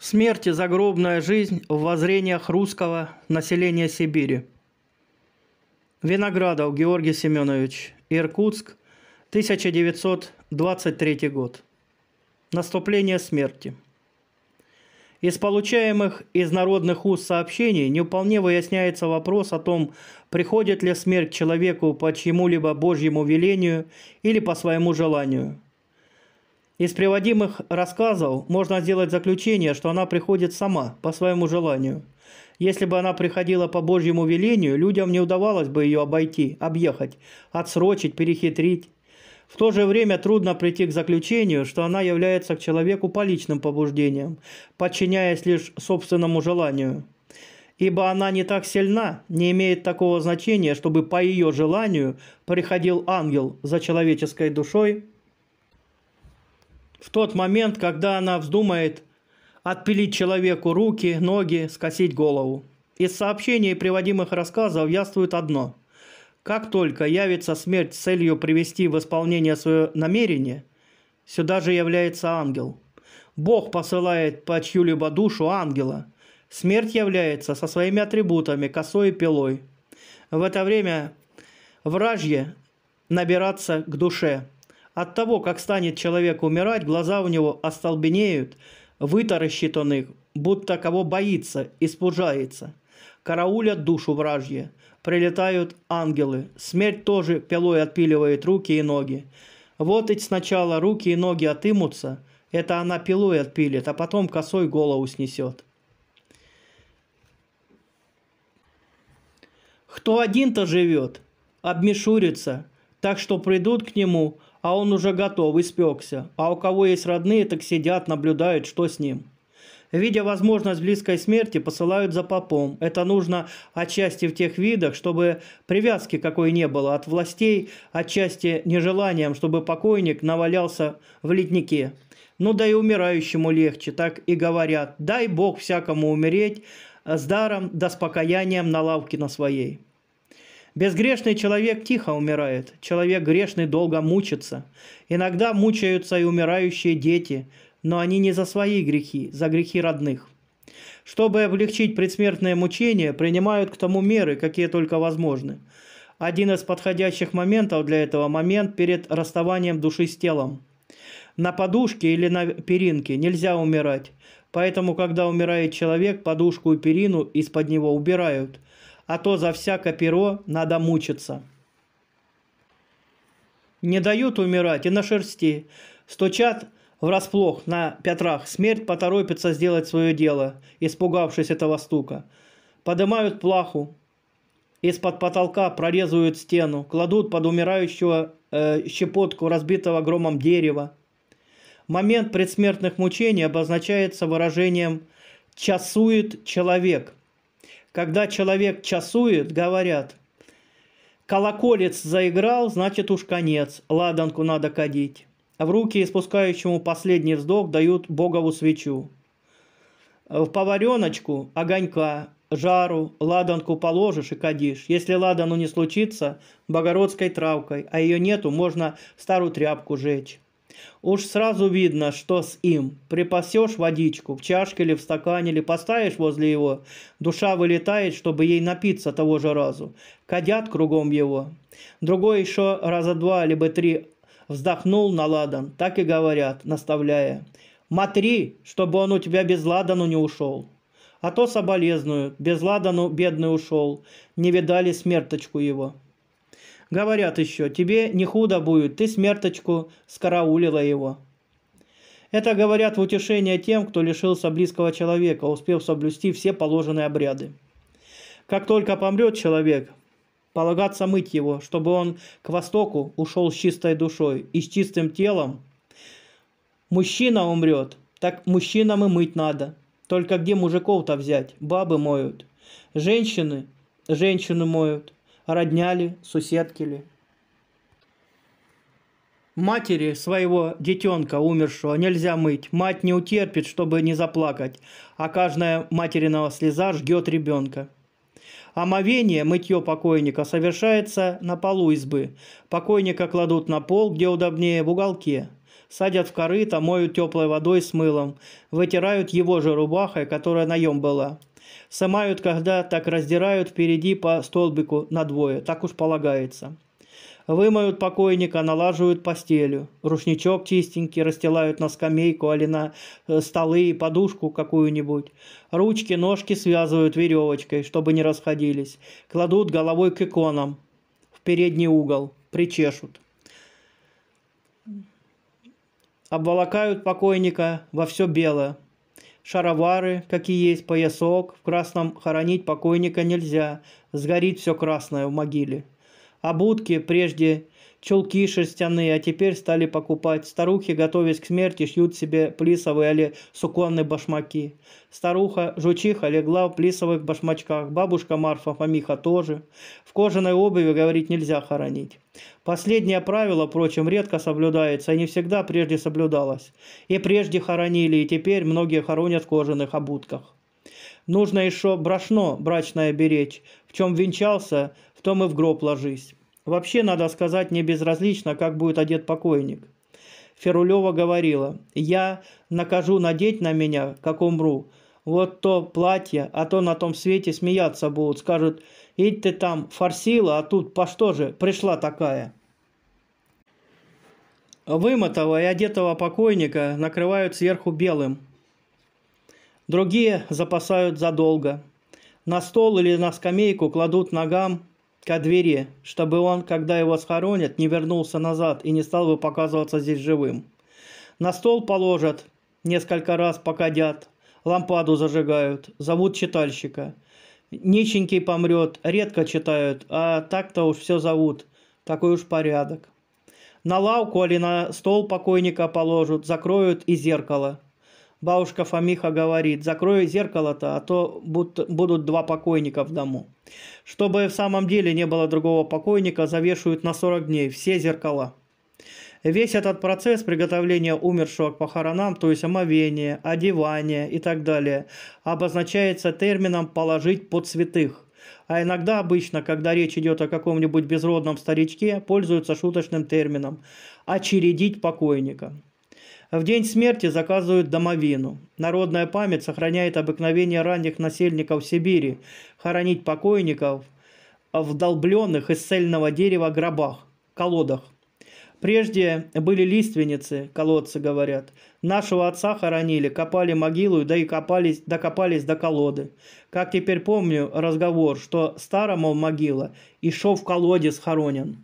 Смерть и загробная жизнь в воззрениях русского населения Сибири. Виноградов Георгий Семенович, Иркутск, 1923 год. Наступление смерти. Из получаемых из народных уст сообщений не вполне выясняется вопрос о том, приходит ли смерть человеку по чему либо Божьему велению или по своему желанию – из приводимых рассказов можно сделать заключение, что она приходит сама, по своему желанию. Если бы она приходила по Божьему велению, людям не удавалось бы ее обойти, объехать, отсрочить, перехитрить. В то же время трудно прийти к заключению, что она является к человеку по личным побуждениям, подчиняясь лишь собственному желанию. Ибо она не так сильна, не имеет такого значения, чтобы по ее желанию приходил ангел за человеческой душой в тот момент, когда она вздумает отпилить человеку руки, ноги, скосить голову. Из сообщений и приводимых рассказов яствует одно. Как только явится смерть с целью привести в исполнение свое намерение, сюда же является ангел. Бог посылает по чью-либо душу ангела. Смерть является со своими атрибутами, косой и пилой. В это время вражье набираться к душе – от того, как станет человек умирать, глаза у него остолбенеют, вытаращит он их, будто кого боится, испужается. Караулят душу вражье. Прилетают ангелы. Смерть тоже пилой отпиливает руки и ноги. Вот ведь сначала руки и ноги отымутся, это она пилой отпилит, а потом косой голову снесет. Кто один-то живет, обмешурится, так что придут к нему – а он уже готов, испекся. А у кого есть родные, так сидят, наблюдают, что с ним. Видя возможность близкой смерти, посылают за попом. Это нужно отчасти в тех видах, чтобы привязки какой не было от властей, отчасти нежеланием, чтобы покойник навалялся в леднике. Ну да и умирающему легче, так и говорят. Дай Бог всякому умереть с даром да с покаянием на лавке на своей. Безгрешный человек тихо умирает, человек грешный долго мучится. Иногда мучаются и умирающие дети, но они не за свои грехи, за грехи родных. Чтобы облегчить предсмертное мучение, принимают к тому меры, какие только возможны. Один из подходящих моментов для этого – момент перед расставанием души с телом. На подушке или на перинке нельзя умирать, поэтому, когда умирает человек, подушку и перину из-под него убирают – а то за всякое перо надо мучиться. Не дают умирать и на шерсти. Стучат врасплох на пятрах. Смерть поторопится сделать свое дело, испугавшись этого стука. Поднимают плаху. Из-под потолка прорезывают стену. Кладут под умирающего э, щепотку разбитого громом дерева. Момент предсмертных мучений обозначается выражением «часует человек». Когда человек часует, говорят, колоколец заиграл, значит уж конец, ладанку надо кадить. А в руки испускающему последний вздох дают богову свечу. В повареночку огонька, жару, ладанку положишь и кадишь. Если ладану не случится, богородской травкой, а ее нету, можно старую тряпку жечь. Уж сразу видно, что с им. Припасешь водичку в чашке или в стакане, или поставишь возле его. Душа вылетает, чтобы ей напиться того же разу. Кадят кругом его. Другой еще раза два, либо три вздохнул на ладан. Так и говорят, наставляя. «Матри, чтобы он у тебя без ладану не ушел». А то соболезную, без ладану бедный ушел, не видали смерточку его. Говорят еще, тебе не худо будет, ты смерточку скараулила его. Это говорят в утешение тем, кто лишился близкого человека, успев соблюсти все положенные обряды. Как только помрет человек, полагаться мыть его, чтобы он к востоку ушел с чистой душой и с чистым телом. Мужчина умрет, так мужчинам и мыть надо. Только где мужиков-то взять? Бабы моют. Женщины, женщины моют родняли, ли, Матери своего детенка умершего нельзя мыть. Мать не утерпит, чтобы не заплакать, а каждая материного слеза ждет ребенка. Омовение, мытье покойника, совершается на полу избы. Покойника кладут на пол, где удобнее, в уголке. Садят в корыто, моют теплой водой с мылом. Вытирают его же рубахой, которая наем была. Самают когда так раздирают впереди по столбику на двое, так уж полагается. Вымоют покойника, налаживают постелю. Рушничок чистенький расстилают на скамейку или на э, столы и подушку какую-нибудь. Ручки, ножки связывают веревочкой, чтобы не расходились. Кладут головой к иконам в передний угол, причешут. Обволокают покойника во все белое шаровары, как и есть, поясок. В красном хоронить покойника нельзя, сгорит все красное в могиле. А будки прежде чулки шерстяные, а теперь стали покупать. Старухи, готовясь к смерти, шьют себе плисовые или суконные башмаки. Старуха Жучиха легла в плисовых башмачках, бабушка Марфа Фомиха тоже. В кожаной обуви, говорить, нельзя хоронить. Последнее правило, впрочем, редко соблюдается и не всегда прежде соблюдалось. И прежде хоронили, и теперь многие хоронят в кожаных обутках. Нужно еще брашно брачное беречь, в чем венчался, в том и в гроб ложись. Вообще, надо сказать, не безразлично, как будет одет покойник. Ферулева говорила, «Я накажу надеть на меня, как умру, вот то платье, а то на том свете смеяться будут, скажут, «Идь ты там форсила, а тут по что же пришла такая?» Вымытого и одетого покойника накрывают сверху белым. Другие запасают задолго. На стол или на скамейку кладут ногам ко двери, чтобы он, когда его схоронят, не вернулся назад и не стал бы показываться здесь живым. На стол положат, несколько раз покадят, лампаду зажигают, зовут читальщика. Нищенький помрет, редко читают, а так-то уж все зовут, такой уж порядок. На лавку или на стол покойника положат, закроют и зеркало – Бабушка Фомиха говорит, закрой зеркало-то, а то будут два покойника в дому. Чтобы в самом деле не было другого покойника, завешивают на 40 дней все зеркала. Весь этот процесс приготовления умершего к похоронам, то есть омовение, одевание и так далее, обозначается термином «положить под святых». А иногда обычно, когда речь идет о каком-нибудь безродном старичке, пользуются шуточным термином «очередить покойника». В день смерти заказывают домовину. Народная память сохраняет обыкновение ранних насельников Сибири хоронить покойников в долбленных из цельного дерева гробах, колодах. Прежде были лиственницы, колодцы говорят. Нашего отца хоронили, копали могилу, да и копались, докопались до колоды. Как теперь помню разговор, что старому могила и шов в колоде схоронен.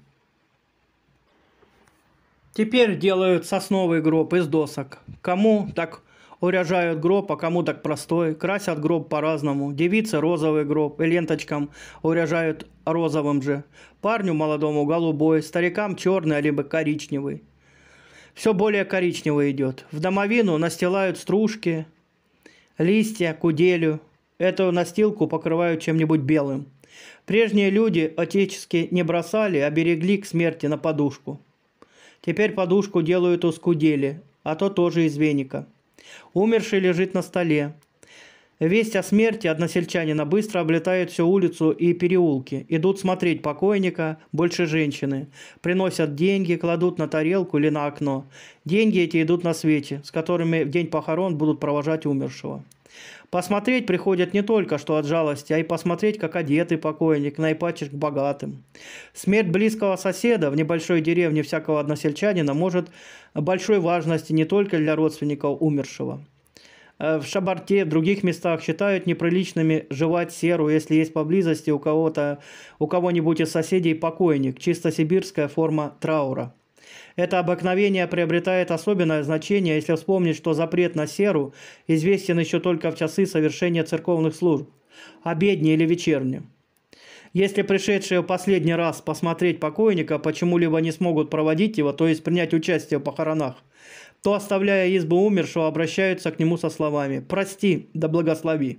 Теперь делают сосновый гроб из досок. Кому так уряжают гроб, а кому так простой. Красят гроб по-разному. Девица розовый гроб и ленточкам уряжают розовым же. Парню молодому голубой, старикам черный, либо коричневый. Все более коричневый идет. В домовину настилают стружки, листья, куделю. Эту настилку покрывают чем-нибудь белым. Прежние люди отечески не бросали, а берегли к смерти на подушку. Теперь подушку делают ускудели, а то тоже из веника. Умерший лежит на столе. Весть о смерти односельчанина быстро облетает всю улицу и переулки. Идут смотреть покойника, больше женщины. Приносят деньги, кладут на тарелку или на окно. Деньги эти идут на свете, с которыми в день похорон будут провожать умершего. Посмотреть приходят не только что от жалости, а и посмотреть, как одетый покойник, наипачешь к богатым. Смерть близкого соседа в небольшой деревне всякого односельчанина может большой важности не только для родственников умершего. Э, в Шабарте, в других местах считают неприличными жевать серу, если есть поблизости у кого-то, у кого-нибудь из соседей покойник. Чисто сибирская форма траура. Это обыкновение приобретает особенное значение, если вспомнить, что запрет на серу известен еще только в часы совершения церковных служб, обедни а или вечерние. Если пришедшие в последний раз посмотреть покойника почему-либо не смогут проводить его, то есть принять участие в похоронах, то, оставляя избу умершего, обращаются к нему со словами «Прости, да благослови».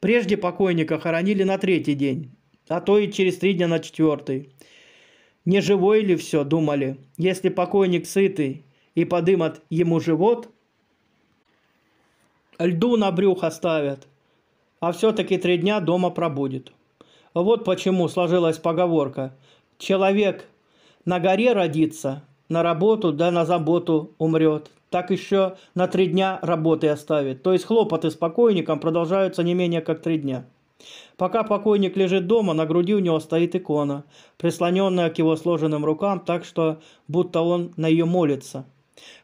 Прежде покойника хоронили на третий день, а то и через три дня на четвертый – не живой ли все, думали, если покойник сытый и подымат ему живот, льду на брюхо ставят, а все-таки три дня дома пробудет. Вот почему сложилась поговорка «Человек на горе родится, на работу да на заботу умрет, так еще на три дня работы оставит». То есть хлопоты с покойником продолжаются не менее как три дня. Пока покойник лежит дома, на груди у него стоит икона, прислоненная к его сложенным рукам так, что будто он на ее молится.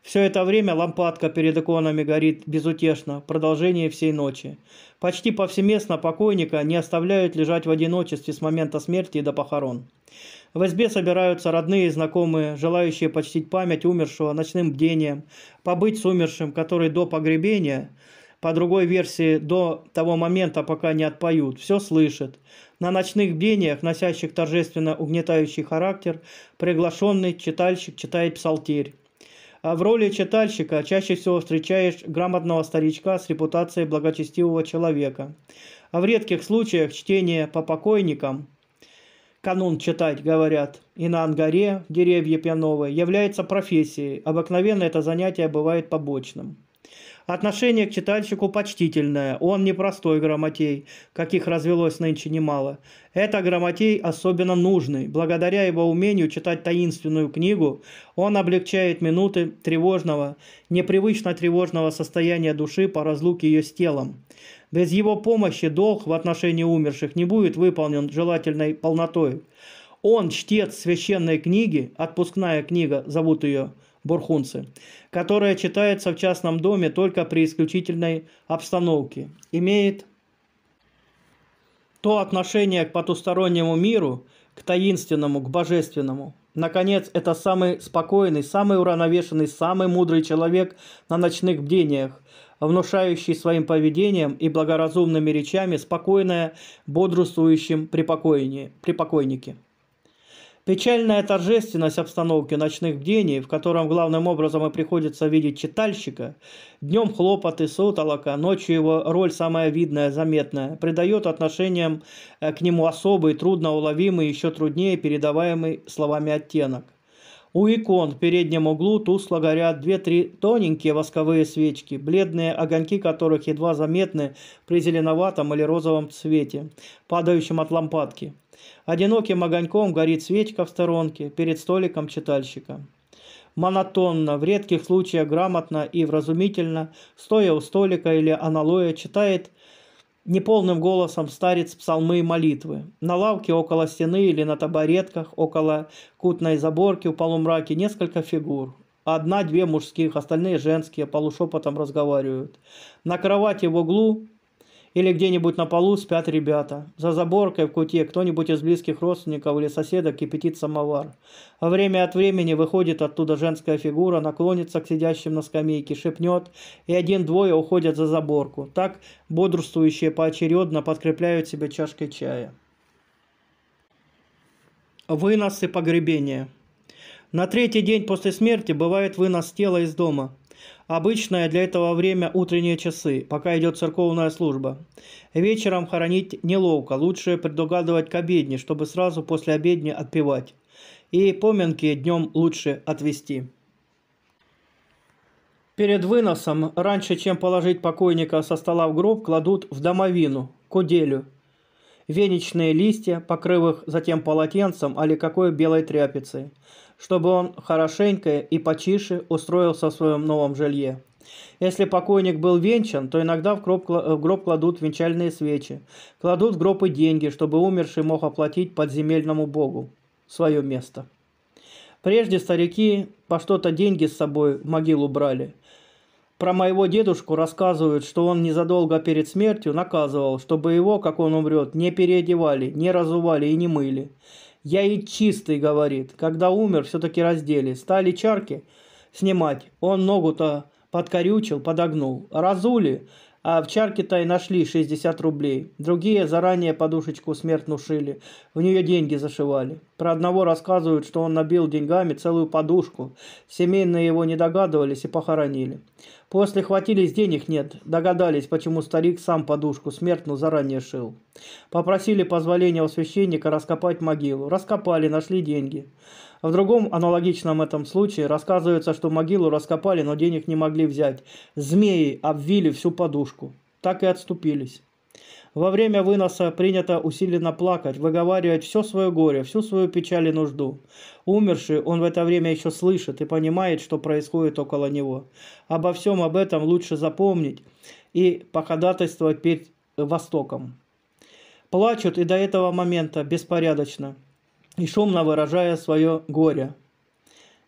Все это время лампадка перед иконами горит безутешно, продолжение всей ночи. Почти повсеместно покойника не оставляют лежать в одиночестве с момента смерти до похорон. В избе собираются родные и знакомые, желающие почтить память умершего ночным бдением, побыть с умершим, который до погребения – по другой версии до того момента, пока не отпоют, все слышит. На ночных бдениях, носящих торжественно угнетающий характер, приглашенный читальщик читает псалтирь. А в роли читальщика чаще всего встречаешь грамотного старичка с репутацией благочестивого человека. А в редких случаях чтение по покойникам – канун читать, говорят, и на ангаре деревья пьяновые, является профессией. Обыкновенно это занятие бывает побочным. Отношение к читальщику почтительное, он не простой грамотей, каких развелось нынче немало. Это грамотей особенно нужный. Благодаря его умению читать таинственную книгу, он облегчает минуты тревожного, непривычно тревожного состояния души по разлуке ее с телом. Без его помощи долг в отношении умерших не будет выполнен желательной полнотой. Он чтец священной книги, отпускная книга, зовут ее, Бурхунцы, которая читается в частном доме только при исключительной обстановке, имеет то отношение к потустороннему миру, к таинственному, к божественному. Наконец, это самый спокойный, самый уравновешенный, самый мудрый человек на ночных бдениях, внушающий своим поведением и благоразумными речами спокойное бодрствующим припокойнике. Печальная торжественность обстановки ночных бдений, в котором главным образом и приходится видеть читальщика, днем хлопоты, сутолока, ночью его роль самая видная, заметная, придает отношениям э, к нему особый, трудно уловимый, еще труднее передаваемый словами оттенок. У икон в переднем углу тусло горят две-три тоненькие восковые свечки, бледные огоньки которых едва заметны при зеленоватом или розовом цвете, падающем от лампадки. Одиноким огоньком горит свечка в сторонке перед столиком читальщика. Монотонно, в редких случаях грамотно и вразумительно, стоя у столика или аналоя, читает неполным голосом старец псалмы и молитвы. На лавке около стены или на табуретках, около кутной заборки в полумраке несколько фигур. Одна-две мужских, остальные женские, полушепотом разговаривают. На кровати в углу или где-нибудь на полу спят ребята. За заборкой в куте кто-нибудь из близких родственников или соседок кипятит самовар. А время от времени выходит оттуда женская фигура, наклонится к сидящим на скамейке, шепнет, и один-двое уходят за заборку. Так бодрствующие поочередно подкрепляют себя чашкой чая. Вынос и погребение. На третий день после смерти бывает вынос тела из дома – Обычное для этого время утренние часы, пока идет церковная служба. Вечером хоронить неловко, лучше предугадывать к обедне, чтобы сразу после обедни отпевать. И поминки днем лучше отвести. Перед выносом, раньше чем положить покойника со стола в гроб, кладут в домовину, куделю, веничные листья, покрыв их затем полотенцем или какой белой тряпицей чтобы он хорошенько и почише устроился в своем новом жилье. Если покойник был венчан, то иногда в гроб, в гроб кладут венчальные свечи, кладут в гроб и деньги, чтобы умерший мог оплатить подземельному богу свое место. Прежде старики по что-то деньги с собой в могилу брали. Про моего дедушку рассказывают, что он незадолго перед смертью наказывал, чтобы его, как он умрет, не переодевали, не разували и не мыли. Я и чистый, говорит. Когда умер, все-таки раздели. Стали чарки снимать. Он ногу-то подкорючил, подогнул. Разули, а в чарке-то и нашли 60 рублей. Другие заранее подушечку смертно шили, в нее деньги зашивали. Про одного рассказывают, что он набил деньгами целую подушку. Семейные его не догадывались и похоронили. После хватились, денег нет. Догадались, почему старик сам подушку смертную заранее шил. Попросили позволения у священника раскопать могилу. Раскопали, нашли деньги. В другом аналогичном этом случае рассказывается, что могилу раскопали, но денег не могли взять. Змеи обвили всю подушку. Так и отступились. Во время выноса принято усиленно плакать, выговаривать все свое горе, всю свою печаль и нужду. Умерший он в это время еще слышит и понимает, что происходит около него. Обо всем об этом лучше запомнить и походатайствовать перед Востоком. Плачут и до этого момента беспорядочно и шумно выражая свое горе.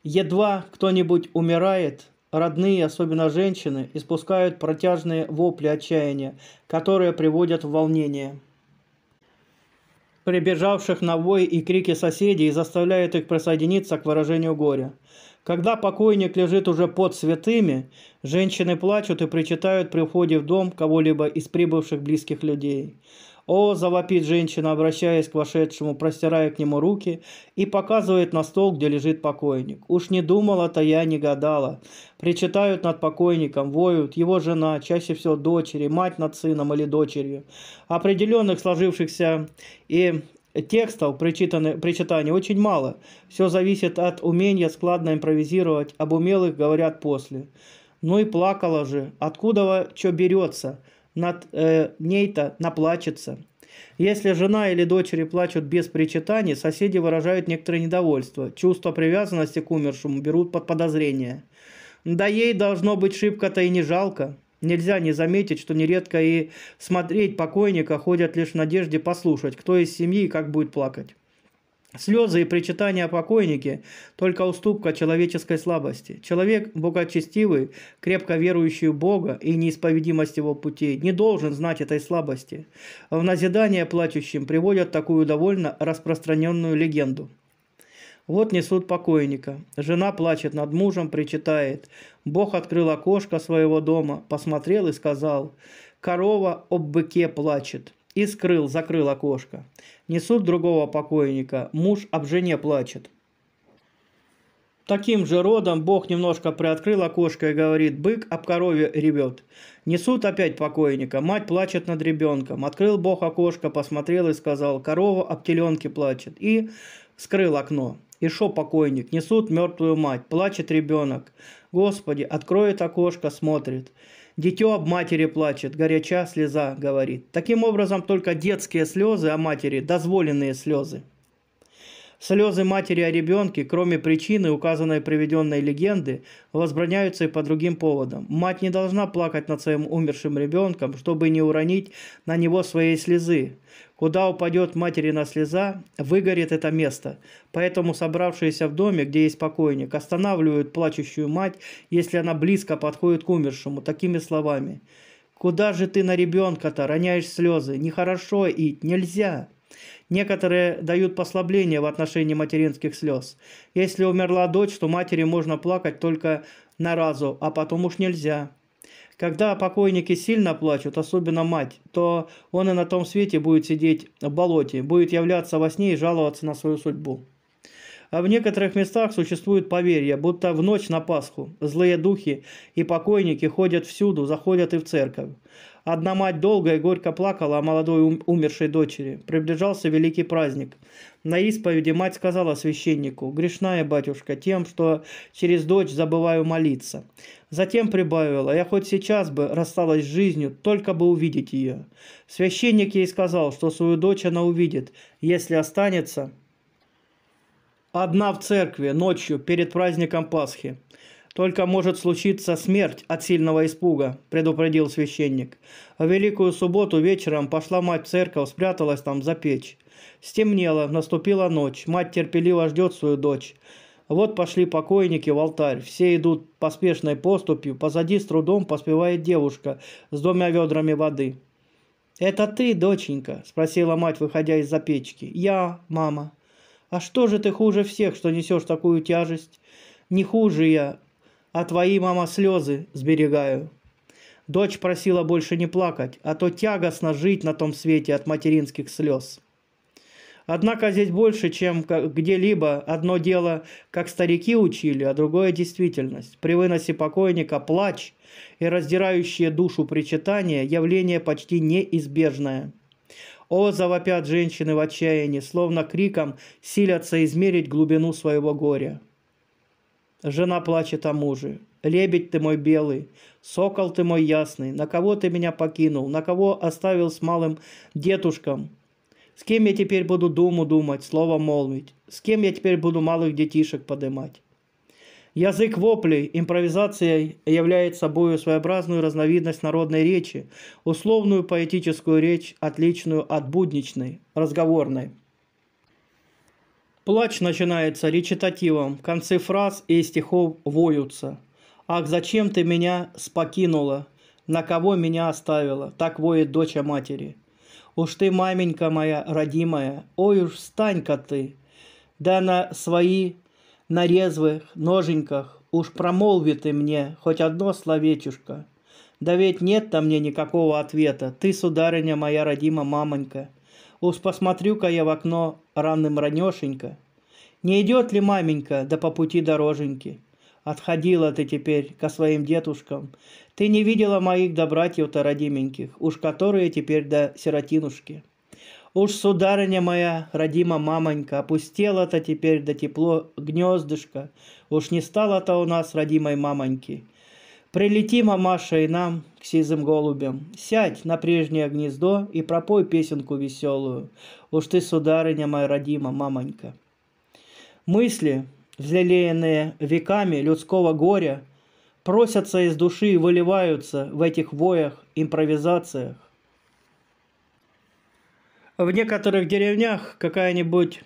Едва кто-нибудь умирает – Родные, особенно женщины, испускают протяжные вопли отчаяния, которые приводят в волнение прибежавших на вой и крики соседей и заставляет их присоединиться к выражению горя. Когда покойник лежит уже под святыми, женщины плачут и причитают при входе в дом кого-либо из прибывших близких людей. «О!» – завопит женщина, обращаясь к вошедшему, простирая к нему руки и показывает на стол, где лежит покойник. «Уж не думала-то я, не гадала. Причитают над покойником, воют его жена, чаще всего дочери, мать над сыном или дочерью. Определенных сложившихся и Текстов причитаний очень мало. Все зависит от умения складно импровизировать. Об умелых говорят после. Ну и плакала же. Откуда что берется? над э, ней-то наплачется. Если жена или дочери плачут без причитаний, соседи выражают некоторое недовольство. Чувство привязанности к умершему берут под подозрение. Да ей должно быть шибко-то и не жалко. Нельзя не заметить, что нередко и смотреть покойника ходят лишь в надежде послушать, кто из семьи и как будет плакать. Слезы и причитания о покойнике – только уступка человеческой слабости. Человек богочестивый, крепко верующий в Бога и неисповедимость его путей, не должен знать этой слабости. В назидание плачущим приводят такую довольно распространенную легенду. Вот несут покойника. Жена плачет над мужем, причитает. Бог открыл окошко своего дома, посмотрел и сказал, «Корова об быке плачет». И скрыл, закрыл окошко. Несут другого покойника, муж об жене плачет. Таким же родом Бог немножко приоткрыл окошко и говорит, бык об корове ревет. Несут опять покойника, мать плачет над ребенком. Открыл Бог окошко, посмотрел и сказал, корова об теленке плачет. И скрыл окно. И шо покойник, несут мертвую мать, плачет ребенок. Господи, откроет окошко, смотрит. Дитё об матери плачет, горяча слеза, говорит. Таким образом, только детские слезы о матери – дозволенные слезы. Слезы матери о ребенке, кроме причины, указанной приведенной легенды, возбраняются и по другим поводам. Мать не должна плакать над своим умершим ребенком, чтобы не уронить на него своей слезы. Куда упадет материна слеза, выгорит это место. Поэтому собравшиеся в доме, где есть покойник, останавливают плачущую мать, если она близко подходит к умершему, такими словами. «Куда же ты на ребенка-то роняешь слезы? Нехорошо, Ить, нельзя!» Некоторые дают послабление в отношении материнских слез. Если умерла дочь, то матери можно плакать только на разу, а потом уж нельзя. Когда покойники сильно плачут, особенно мать, то он и на том свете будет сидеть в болоте, будет являться во сне и жаловаться на свою судьбу. А в некоторых местах существует поверье, будто в ночь на Пасху злые духи и покойники ходят всюду, заходят и в церковь. Одна мать долго и горько плакала о молодой умершей дочери. Приближался великий праздник. На исповеди мать сказала священнику, «Грешная, батюшка, тем, что через дочь забываю молиться». Затем прибавила, «Я хоть сейчас бы рассталась с жизнью, только бы увидеть ее». Священник ей сказал, что свою дочь она увидит, если останется одна в церкви ночью перед праздником Пасхи. Только может случиться смерть от сильного испуга, предупредил священник. В Великую субботу вечером пошла мать в церковь, спряталась там за печь. Стемнело, наступила ночь, мать терпеливо ждет свою дочь. Вот пошли покойники в алтарь, все идут поспешной поступью, позади с трудом поспевает девушка с двумя ведрами воды. «Это ты, доченька?» – спросила мать, выходя из-за печки. «Я, мама». А что же ты хуже всех, что несешь такую тяжесть? Не хуже я, а твои, мама, слезы сберегаю. Дочь просила больше не плакать, а то тягостно жить на том свете от материнских слез. Однако здесь больше, чем где-либо, одно дело, как старики учили, а другое – действительность. При выносе покойника плач и раздирающие душу причитания – явление почти неизбежное – о, завопят женщины в отчаянии, словно криком силятся измерить глубину своего горя. Жена плачет о муже. «Лебедь ты мой белый, сокол ты мой ясный, на кого ты меня покинул, на кого оставил с малым детушком? С кем я теперь буду думу думать, слово молвить? С кем я теперь буду малых детишек подымать?» Язык воплей, импровизация является собой своеобразную разновидность народной речи, условную поэтическую речь, отличную от будничной, разговорной. Плач начинается речитативом, концы фраз и стихов воются. «Ах, зачем ты меня спокинула? На кого меня оставила?» Так воет дочь матери. «Уж ты, маменька моя родимая, ой уж встань-ка ты!» Да на свои на резвых ноженьках, уж промолви ты мне хоть одно словечушка Да ведь нет там мне никакого ответа, ты, сударыня моя родима мамонька. Уж посмотрю-ка я в окно ранным ранешенько. Не идет ли маменька, да по пути дороженьки? Отходила ты теперь ко своим детушкам. Ты не видела моих добратьев-то родименьких, уж которые теперь до сиротинушки. Уж, сударыня моя, родима мамонька, опустела-то теперь до тепло гнездышко, уж не стало-то у нас родимой мамоньки. Прилети, мамаша, и нам, к сизым голубям, сядь на прежнее гнездо и пропой песенку веселую. Уж ты, сударыня моя родима, мамонька. Мысли, взлелеянные веками людского горя, просятся из души и выливаются в этих воях, импровизациях в некоторых деревнях какая-нибудь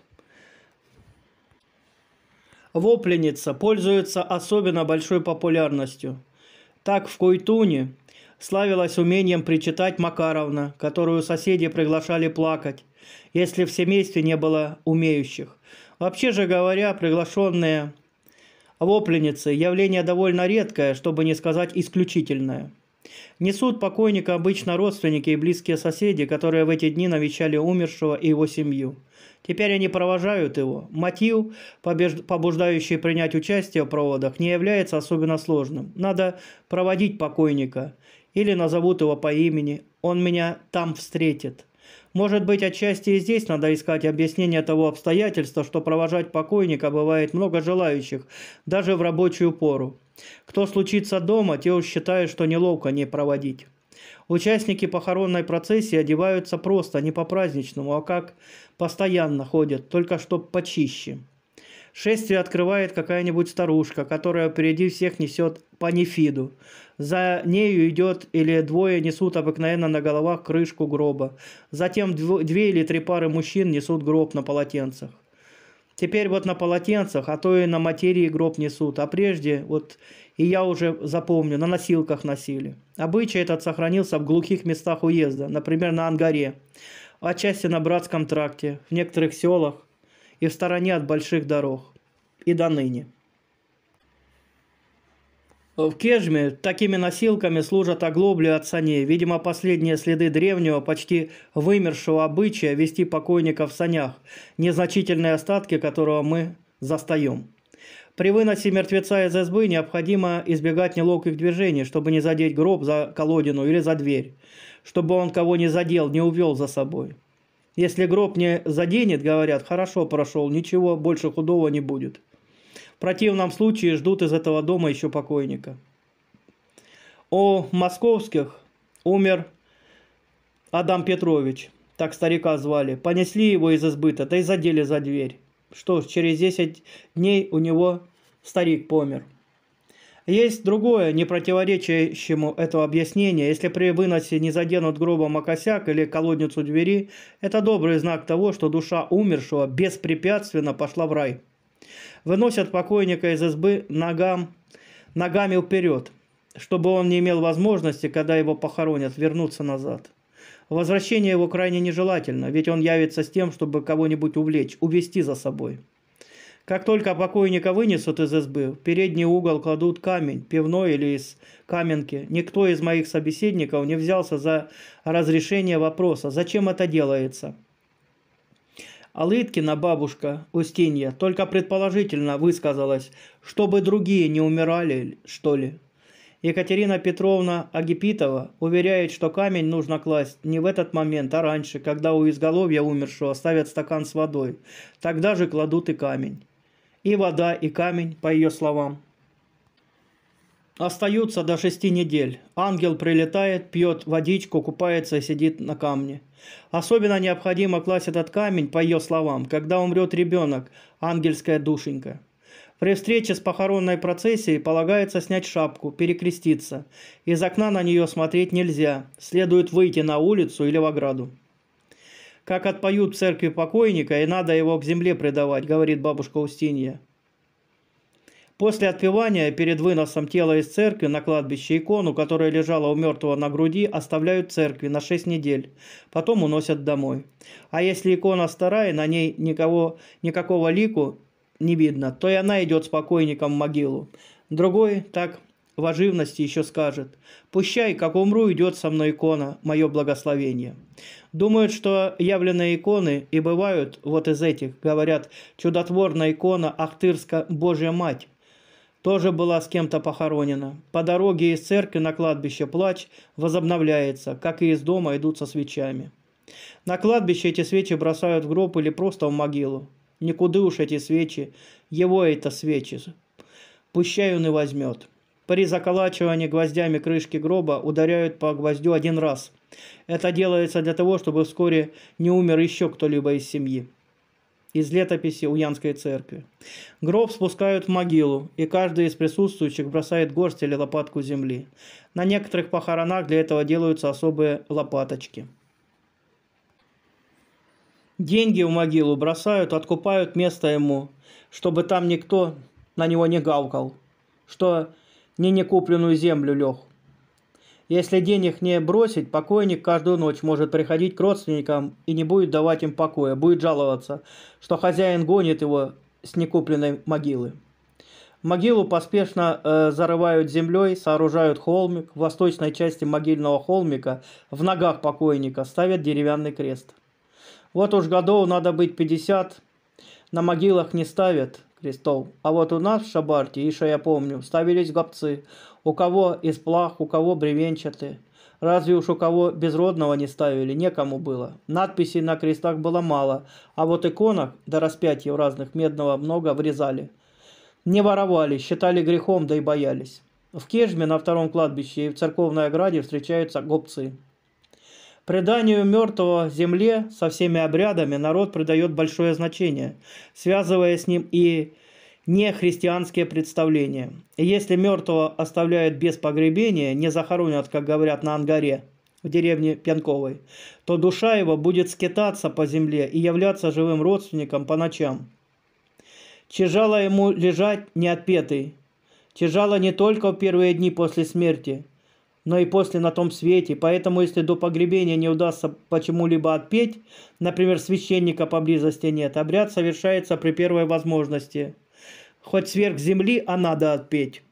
вопленица пользуется особенно большой популярностью. Так в Куйтуне славилась умением причитать Макаровна, которую соседи приглашали плакать, если в семействе не было умеющих. Вообще же говоря, приглашенные вопленицы – явление довольно редкое, чтобы не сказать исключительное – Несут покойника обычно родственники и близкие соседи, которые в эти дни навещали умершего и его семью. Теперь они провожают его. Мотив, побуждающий принять участие в проводах, не является особенно сложным. Надо проводить покойника. Или назовут его по имени. Он меня там встретит. Может быть, отчасти и здесь надо искать объяснение того обстоятельства, что провожать покойника бывает много желающих, даже в рабочую пору. Кто случится дома, те уж считают, что неловко не проводить. Участники похоронной процессии одеваются просто, не по-праздничному, а как постоянно ходят, только чтоб почище. Шествие открывает какая-нибудь старушка, которая впереди всех несет панифиду. За нею идет или двое несут обыкновенно на головах крышку гроба. Затем дв две или три пары мужчин несут гроб на полотенцах. Теперь вот на полотенцах, а то и на материи гроб несут. А прежде, вот и я уже запомню, на носилках носили. Обычай этот сохранился в глухих местах уезда, например, на Ангаре, отчасти на Братском тракте, в некоторых селах и в стороне от больших дорог. И до ныне. В Кежме такими носилками служат оглобли от саней. Видимо, последние следы древнего, почти вымершего обычая вести покойника в санях, незначительные остатки которого мы застаем. При выносе мертвеца из избы необходимо избегать неловких движений, чтобы не задеть гроб за колодину или за дверь, чтобы он кого не задел, не увел за собой. Если гроб не заденет, говорят, хорошо прошел, ничего больше худого не будет. В противном случае ждут из этого дома еще покойника. О московских умер Адам Петрович, так старика звали. Понесли его из избыта, да и задели за дверь. Что ж, через 10 дней у него старик помер. Есть другое, не противоречащему этого объяснение. Если при выносе не заденут гробом косяк или колодницу двери, это добрый знак того, что душа умершего беспрепятственно пошла в рай выносят покойника из избы ногам, ногами вперед, чтобы он не имел возможности, когда его похоронят, вернуться назад. Возвращение его крайне нежелательно, ведь он явится с тем, чтобы кого-нибудь увлечь, увести за собой. Как только покойника вынесут из избы, в передний угол кладут камень, пивной или из каменки. Никто из моих собеседников не взялся за разрешение вопроса, зачем это делается – а Лыткина бабушка Устинья только предположительно высказалась, чтобы другие не умирали, что ли. Екатерина Петровна Агипитова уверяет, что камень нужно класть не в этот момент, а раньше, когда у изголовья умершего ставят стакан с водой. Тогда же кладут и камень. И вода, и камень, по ее словам, Остаются до шести недель. Ангел прилетает, пьет водичку, купается и сидит на камне. Особенно необходимо класть этот камень, по ее словам, когда умрет ребенок, ангельская душенька. При встрече с похоронной процессией полагается снять шапку, перекреститься. Из окна на нее смотреть нельзя, следует выйти на улицу или в ограду. «Как отпоют в церкви покойника, и надо его к земле предавать», – говорит бабушка Устинья. После отпевания перед выносом тела из церкви на кладбище икону, которая лежала у мертвого на груди, оставляют церкви на 6 недель, потом уносят домой. А если икона старая, на ней никого, никакого лику не видно, то и она идет с покойником в могилу. Другой так в оживности еще скажет «Пущай, как умру, идет со мной икона, мое благословение». Думают, что явленные иконы и бывают вот из этих, говорят, чудотворная икона Ахтырска «Божья Мать» тоже была с кем-то похоронена. По дороге из церкви на кладбище плач возобновляется, как и из дома идут со свечами. На кладбище эти свечи бросают в гроб или просто в могилу. Никуда уж эти свечи, его это свечи. Пущай он и возьмет. При заколачивании гвоздями крышки гроба ударяют по гвоздю один раз. Это делается для того, чтобы вскоре не умер еще кто-либо из семьи из летописи Уянской церкви. Гроб спускают в могилу, и каждый из присутствующих бросает горсть или лопатку земли. На некоторых похоронах для этого делаются особые лопаточки. Деньги в могилу бросают, откупают место ему, чтобы там никто на него не галкал, что не некупленную землю лег. Если денег не бросить, покойник каждую ночь может приходить к родственникам и не будет давать им покоя, будет жаловаться, что хозяин гонит его с некупленной могилы. Могилу поспешно э, зарывают землей, сооружают холмик. В восточной части могильного холмика в ногах покойника ставят деревянный крест. Вот уж годов надо быть 50, на могилах не ставят, крестов. А вот у нас в Шабарте, еще я помню, ставились гопцы. У кого из плах, у кого бревенчатые. Разве уж у кого безродного не ставили, некому было. Надписей на крестах было мало, а вот иконок до распятия в разных медного много врезали. Не воровали, считали грехом, да и боялись. В Кежме на втором кладбище и в церковной ограде встречаются гопцы. Преданию мертвого земле со всеми обрядами народ придает большое значение, связывая с ним и нехристианские представления. И если мертвого оставляют без погребения, не захоронят, как говорят на Ангаре, в деревне Пьянковой, то душа его будет скитаться по земле и являться живым родственником по ночам. Тяжело ему лежать неотпетый. тяжело не только в первые дни после смерти, но и после на том свете. Поэтому, если до погребения не удастся почему-либо отпеть, например, священника поблизости нет, обряд совершается при первой возможности. Хоть сверх земли, а надо отпеть.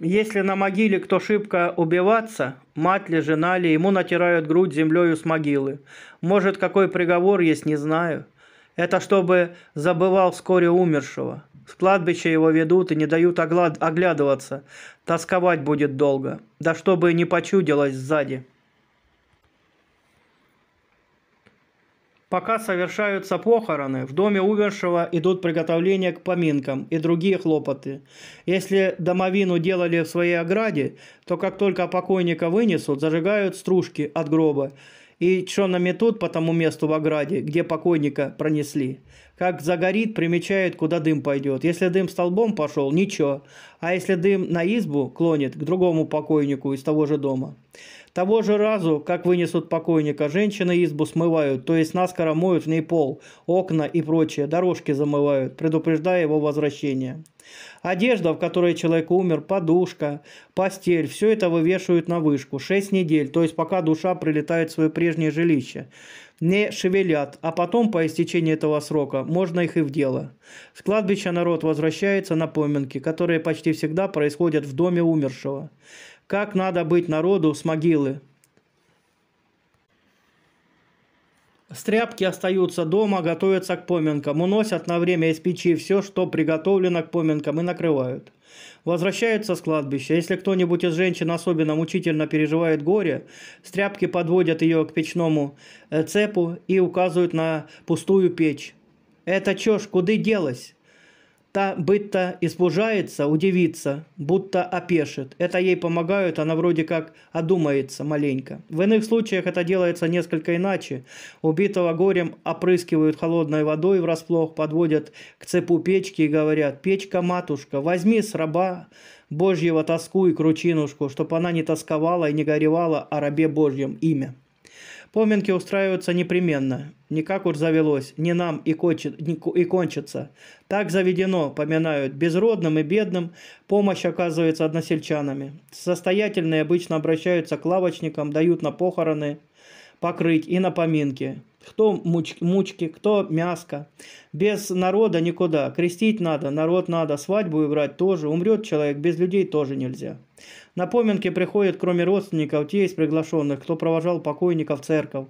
Если на могиле кто шибко убиваться, мать ли, жена ли, ему натирают грудь землею с могилы. Может, какой приговор есть, не знаю. Это чтобы забывал вскоре умершего. С кладбища его ведут и не дают оглядываться. Тосковать будет долго. Да чтобы не почудилось сзади. Пока совершаются похороны, в доме умершего идут приготовления к поминкам и другие хлопоты. Если домовину делали в своей ограде, то как только покойника вынесут, зажигают стружки от гроба и что наметут по тому месту в ограде, где покойника пронесли. Как загорит, примечает, куда дым пойдет. Если дым столбом пошел, ничего. А если дым на избу клонит к другому покойнику из того же дома. Того же разу, как вынесут покойника, женщины избу смывают, то есть наскоро моют в ней пол, окна и прочее, дорожки замывают, предупреждая его возвращение. Одежда, в которой человек умер, подушка, постель, все это вывешивают на вышку. шесть недель, то есть пока душа прилетает в свое прежнее жилище. Не шевелят, а потом, по истечении этого срока, можно их и в дело. С кладбища народ возвращается на поминки, которые почти всегда происходят в доме умершего. Как надо быть народу с могилы, Стряпки остаются дома, готовятся к поминкам, уносят на время из печи все, что приготовлено к поминкам и накрывают. Возвращаются с кладбища. Если кто-нибудь из женщин особенно мучительно переживает горе, стряпки подводят ее к печному э, цепу и указывают на пустую печь. «Это чё ж, куды делась?» Та быть-то испужается, удивится, будто опешит. Это ей помогают, она вроде как одумается маленько. В иных случаях это делается несколько иначе. Убитого горем опрыскивают холодной водой врасплох, подводят к цепу печки и говорят «Печка-матушка, возьми с раба Божьего тоску и кручинушку, чтоб она не тосковала и не горевала о рабе Божьем имя». Поминки устраиваются непременно. Не как уж завелось, не нам и, кончит, не, и кончится. Так заведено, поминают, безродным и бедным помощь оказывается односельчанами. Состоятельные обычно обращаются к лавочникам, дают на похороны, покрыть и на поминки кто муч, мучки, кто мяско. Без народа никуда. Крестить надо, народ надо, свадьбу играть тоже. Умрет человек, без людей тоже нельзя. На поминки приходят, кроме родственников, те из приглашенных, кто провожал покойника в церковь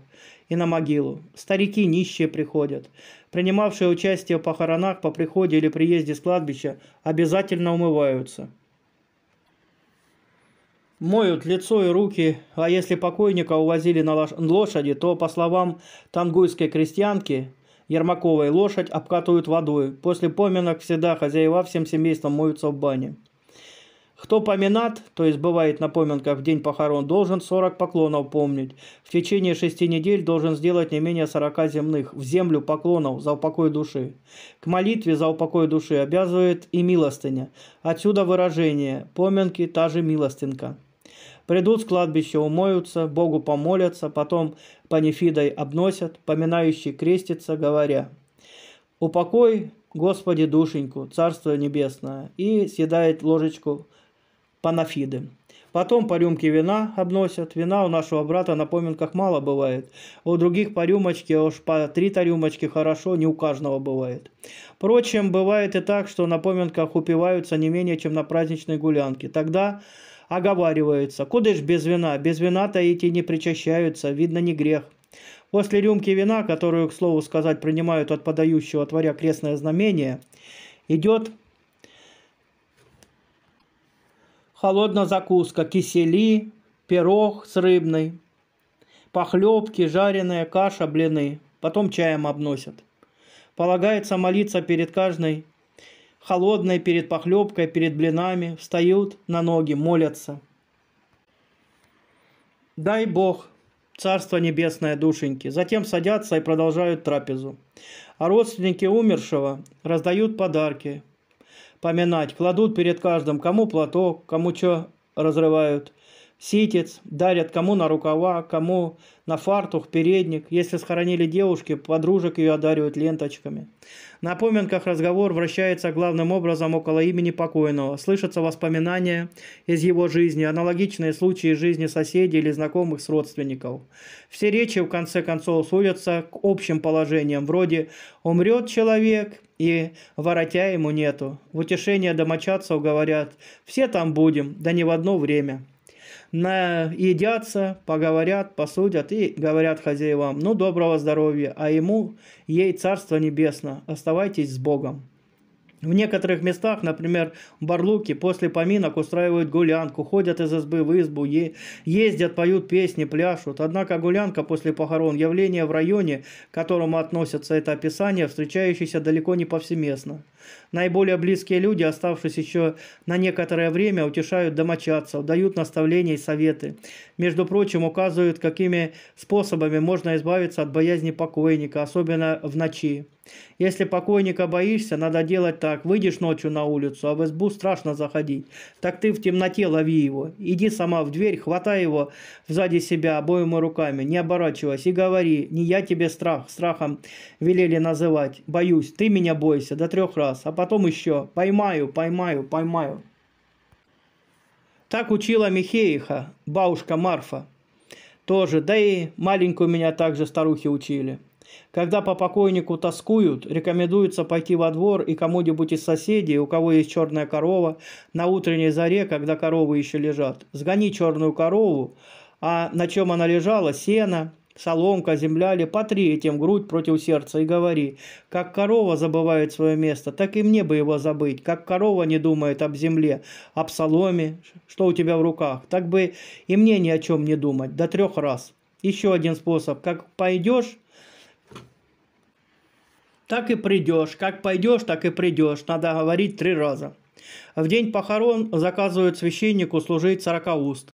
и на могилу. Старики нищие приходят. Принимавшие участие в похоронах по приходе или приезде с кладбища обязательно умываются моют лицо и руки, а если покойника увозили на лошади, то, по словам тангуйской крестьянки, Ермаковой лошадь обкатывают водой. После поминок всегда хозяева всем семейством моются в бане. Кто поминат, то есть бывает на поминках в день похорон, должен 40 поклонов помнить. В течение 6 недель должен сделать не менее 40 земных в землю поклонов за упокой души. К молитве за упокой души обязывает и милостыня. Отсюда выражение «поминки та же милостынка». Придут с кладбища, умоются, Богу помолятся, потом панифидой обносят, поминающий крестится, говоря, «Упокой, Господи, душеньку, Царство Небесное!» и съедает ложечку панафиды. Потом по рюмке вина обносят. Вина у нашего брата на поминках мало бывает. У других по рюмочке, а уж по три тарюмочки хорошо, не у каждого бывает. Впрочем, бывает и так, что на поминках упиваются не менее, чем на праздничной гулянке. Тогда оговариваются, куда ж без вина, без вина-то эти не причащаются, видно не грех. После рюмки вина, которую, к слову сказать, принимают от подающего, творя крестное знамение, идет холодная закуска, кисели, пирог с рыбной, похлебки, жареная каша, блины. Потом чаем обносят. Полагается молиться перед каждой холодные перед похлебкой, перед блинами, встают на ноги, молятся. Дай Бог, Царство Небесное, душеньки. Затем садятся и продолжают трапезу. А родственники умершего раздают подарки, поминать, кладут перед каждым, кому платок, кому что разрывают ситец, дарят кому на рукава, кому на фартух, передник. Если схоронили девушки, подружек ее одаривают ленточками. На поминках разговор вращается главным образом около имени покойного. Слышатся воспоминания из его жизни, аналогичные случаи жизни соседей или знакомых с родственников. Все речи, в конце концов, сводятся к общим положениям, вроде «умрет человек», и воротя ему нету. В утешение домочадцев говорят «все там будем, да не в одно время» наедятся, поговорят, посудят и говорят хозяевам, ну, доброго здоровья, а ему, ей царство небесно, оставайтесь с Богом. В некоторых местах, например, в Барлуке, после поминок устраивают гулянку, ходят из избы в избу, е ездят, поют песни, пляшут. Однако гулянка после похорон – явление в районе, к которому относится это описание, встречающееся далеко не повсеместно. Наиболее близкие люди, оставшись еще на некоторое время, утешают домочадцев, дают наставления и советы. Между прочим, указывают, какими способами можно избавиться от боязни покойника, особенно в ночи. Если покойника боишься, надо делать так. Выйдешь ночью на улицу, а в избу страшно заходить. Так ты в темноте лови его. Иди сама в дверь, хватай его сзади себя обоими руками, не оборачиваясь, и говори, не я тебе страх, страхом велели называть, боюсь, ты меня бойся, до трех раз раз, а потом еще «поймаю, поймаю, поймаю». Так учила Михеиха, бабушка Марфа. Тоже, да и маленькую меня также старухи учили. Когда по покойнику тоскуют, рекомендуется пойти во двор и кому-нибудь из соседей, у кого есть черная корова, на утренней заре, когда коровы еще лежат, сгони черную корову, а на чем она лежала, сено – соломка, земля ли, потри этим грудь против сердца и говори, как корова забывает свое место, так и мне бы его забыть, как корова не думает об земле, об соломе, что у тебя в руках, так бы и мне ни о чем не думать, до трех раз. Еще один способ, как пойдешь, так и придешь, как пойдешь, так и придешь, надо говорить три раза. В день похорон заказывают священнику служить сорока уст.